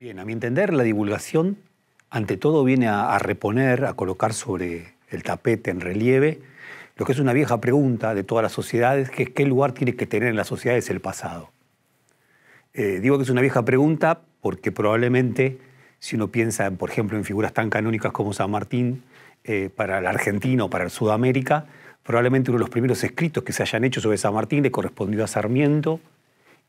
Bien, a mi entender, la divulgación ante todo viene a, reponer, a colocar sobre el tapete, en relieve, lo que es una vieja pregunta de todas las sociedades, que es qué lugar tiene que tener en las sociedades el pasado. Eh, digo que es una vieja pregunta porque probablemente si uno piensa, por ejemplo, en figuras tan canónicas como San Martín, eh, para el argentino, o para el Sudamérica, probablemente uno de los primeros escritos que se hayan hecho sobre San Martín le correspondió a Sarmiento,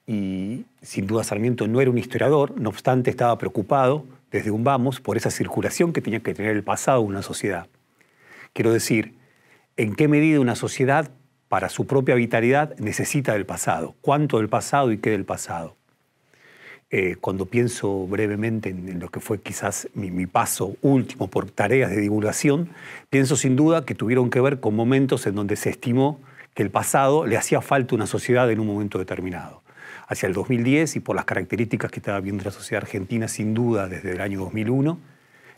y sin duda Sarmiento no era un historiador, no obstante estaba preocupado desde un vamos por esa circulación que tenía que tener el pasado una sociedad. Quiero decir, ¿en qué medida una sociedad para su propia vitalidad necesita del pasado? ¿Cuánto del pasado y qué del pasado? Eh, cuando pienso brevemente en, lo que fue quizás mi, mi paso último por tareas de divulgación, pienso sin duda que tuvieron que ver con momentos en donde se estimó que el pasado le hacía falta a una sociedad en un momento determinado hacia el 2010 y por las características que estaba viendo la sociedad argentina sin duda desde el año 2001,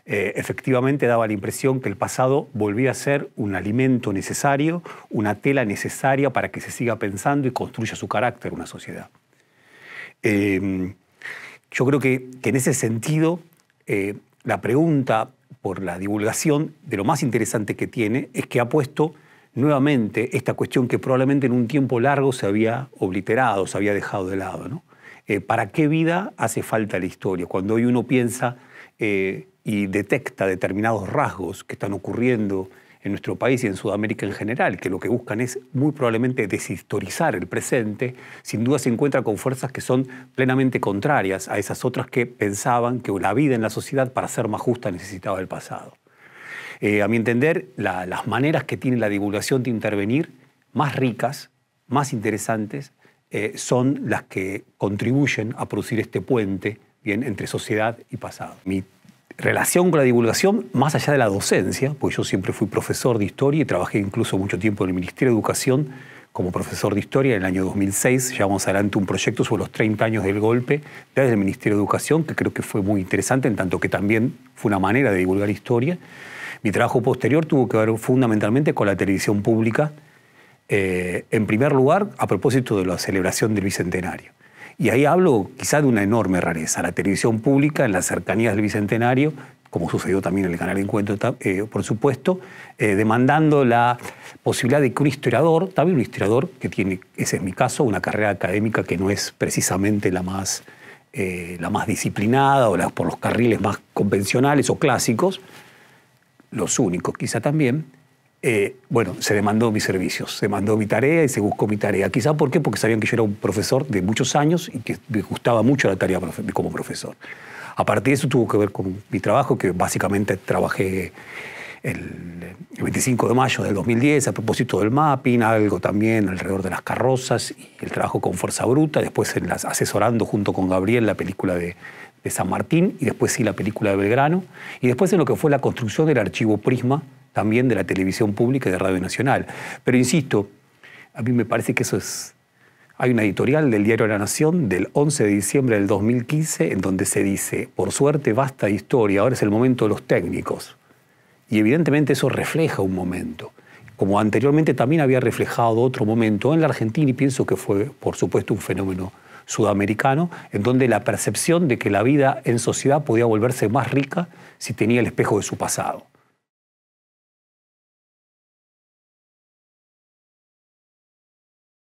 eh, efectivamente daba la impresión que el pasado volvía a ser un alimento necesario, una tela necesaria para que se siga pensando y construya su carácter una sociedad. Em, yo creo que, en ese sentido eh, la pregunta por la divulgación de lo más interesante que tiene es que ha puesto nuevamente esta cuestión que probablemente en un tiempo largo se había obliterado, se había dejado de lado. Eh, ¿Para qué vida hace falta la historia? Cuando hoy uno piensa eh, y detecta determinados rasgos que están ocurriendo en nuestro país y en Sudamérica en general, que lo que buscan es muy probablemente deshistorizar el presente, sin duda se encuentra con fuerzas que son plenamente contrarias a esas otras que pensaban que la vida en la sociedad para ser más justa necesitaba el pasado. Eh, a mi entender, las maneras que tiene la divulgación de intervenir, más ricas, más interesantes, eh, son las que contribuyen a producir este puente bien, entre sociedad y pasado. Mi relación con la divulgación, más allá de la docencia, pues yo siempre fui profesor de historia y trabajé incluso mucho tiempo en el Ministerio de Educación como profesor de historia. En el año 2006 llevamos adelante un proyecto sobre los 30 años del golpe desde el Ministerio de Educación, que creo que fue muy interesante, en tanto que también fue una manera de divulgar historia. Mi trabajo posterior tuvo que ver fundamentalmente con la televisión pública, eh, en primer lugar a propósito de la celebración del Bicentenario. Y ahí hablo quizá de una enorme rareza, la televisión pública en las cercanías del Bicentenario, como sucedió también en el canal Encuentro, eh, por supuesto, eh, demandando la posibilidad de que un historiador, también un historiador que tiene, ese es mi caso, una carrera académica que no es precisamente la más, la más disciplinada o la, por los carriles más convencionales o clásicos, los únicos quizá también, eh, bueno, se mandó mis servicios, se mandó mi tarea y se buscó mi tarea. Quizá ¿por qué? porque sabían que yo era un profesor de muchos años y que me gustaba mucho la tarea como profesor. A partir de eso tuvo que ver con mi trabajo, que básicamente trabajé el, 25 de mayo del 2010 a propósito del mapping, algo también alrededor de las carrozas y el trabajo con Fuerza Bruta, después en las, asesorando junto con Gabriel la película de, de San Martín y después sí la película de Belgrano, y después en lo que fue la construcción del archivo Prisma, también de la televisión pública y de Radio Nacional. Pero insisto, a mí me parece que eso es... Hay una editorial del diario La Nación del 11 de diciembre del 2015 en donde se dice, por suerte basta historia, ahora es el momento de los técnicos. Y evidentemente eso refleja un momento como anteriormente también había reflejado otro momento en la Argentina y pienso que fue, por supuesto, un fenómeno sudamericano, en donde la percepción de que la vida en sociedad podía volverse más rica si tenía el espejo de su pasado.